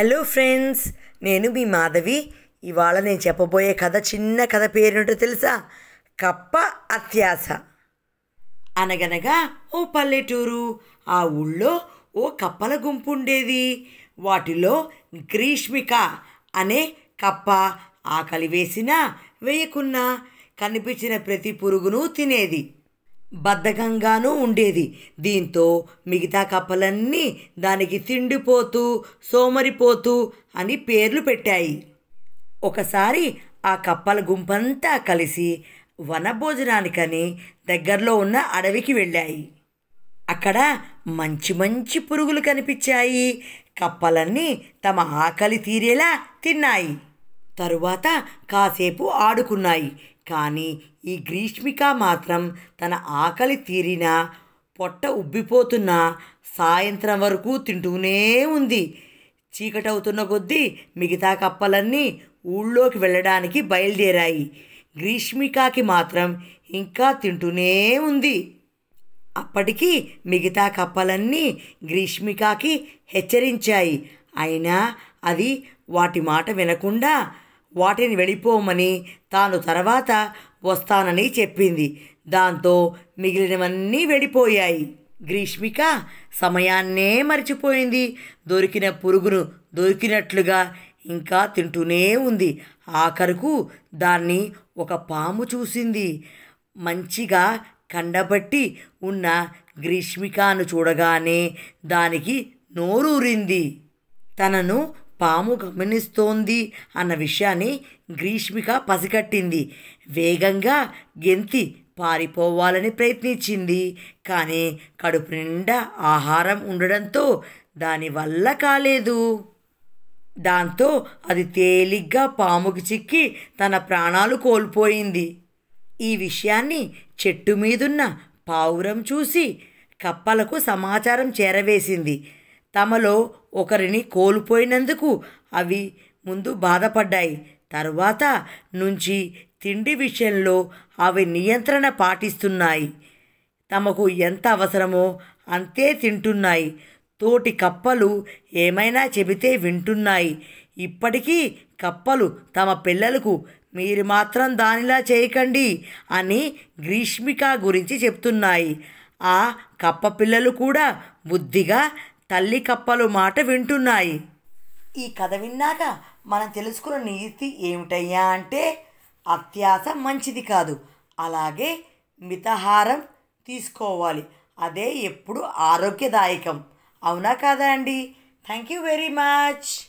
hello friends నేను మీ మాధవి ఇవాళ నేను చెప్పబోయే కథ చిన్న కథ పేరుంటో తెలుసా కప్ప అత్యాస అనగనగా ఓ పల్లెటూరు ఆ ఊళ్ళో ఓ కప్పల గుంపు ఉండేది వాటిలో గ్రీష్మిక అనే కప్ప ఆకలి వేసినా వేయకున్నా కనిపించిన ప్రతి పురుగును తినేది బద్ధకంగానూ ఉండేది దీంతో మిగతా కప్పలన్నీ దానికి తిండిపోతూ సోమరిపోతూ అని పేర్లు పెట్టాయి ఒకసారి ఆ కప్పల గుంపంతా కలిసి వనభోజనానికని దగ్గరలో ఉన్న అడవికి వెళ్ళాయి అక్కడ మంచి మంచి పురుగులు కనిపించాయి కప్పలన్నీ తమ ఆకలి తీరేలా తిన్నాయి తరువాత కాసేపు ఆడుకున్నాయి కానీ ఈ గ్రీష్మిక మాత్రం తన ఆకలి తీరిన పొట్ట ఉబ్బిపోతున్న సాయంత్రం వరకు తింటూనే ఉంది చీకటవుతున్న కొద్దీ మిగతా కప్పలన్నీ ఊళ్ళోకి వెళ్ళడానికి బయలుదేరాయి గ్రీష్మికాకి మాత్రం ఇంకా తింటూనే ఉంది అప్పటికి మిగతా కప్పలన్నీ గ్రీష్మికాకి హెచ్చరించాయి అయినా అది వాటి మాట వినకుండా వాటిని వెళ్ళిపోమని తాను తర్వాత వస్తానని చెప్పింది దాంతో మిగిలినవన్నీ వెళ్ళిపోయాయి గ్రీష్మిక సమయాన్నే మరిచిపోయింది దొరికిన పురుగును దొరికినట్లుగా ఇంకా తింటూనే ఉంది ఆఖరుకు దాన్ని ఒక పాము చూసింది మంచిగా కండబట్టి ఉన్న గ్రీష్మికాను చూడగానే దానికి నోరూరింది తనను పాము గమనిస్తోంది అన్న విషయాన్ని గ్రీష్మిక పసిగట్టింది వేగంగా గెంతి పారిపోవాలని ప్రయత్నించింది కానీ కడుపు నిండా ఆహారం ఉండడంతో దానివల్ల కాలేదు దాంతో అది తేలిగ్గా పాముకి చిక్కి తన ప్రాణాలు కోల్పోయింది ఈ విషయాన్ని చెట్టు మీదున్న పావురం చూసి కప్పలకు సమాచారం చేరవేసింది తమలో ఒకరిని కోల్పోయినందుకు అవి ముందు బాధపడ్డాయి తరువాత నుంచి తిండి విషయంలో అవి నియంత్రణ పాటిస్తున్నాయి తమకు ఎంత అవసరమో అంతే తింటున్నాయి తోటి కప్పలు ఏమైనా చెబితే వింటున్నాయి ఇప్పటికీ కప్పలు తమ పిల్లలకు మీరు మాత్రం దానిలా చేయకండి అని గ్రీష్మిక గురించి చెప్తున్నాయి ఆ కప్ప పిల్లలు కూడా బుద్ధిగా తల్లి కప్పలు మాట వింటున్నాయి ఈ కథ విన్నాక మనం తెలుసుకున్న నీతి ఏమిటయ్యా అంటే అత్యాస మంచిది కాదు అలాగే మితహారం తీసుకోవాలి అదే ఎప్పుడు ఆరోగ్యదాయకం అవునా కాదా అండి థ్యాంక్ యూ వెరీ మచ్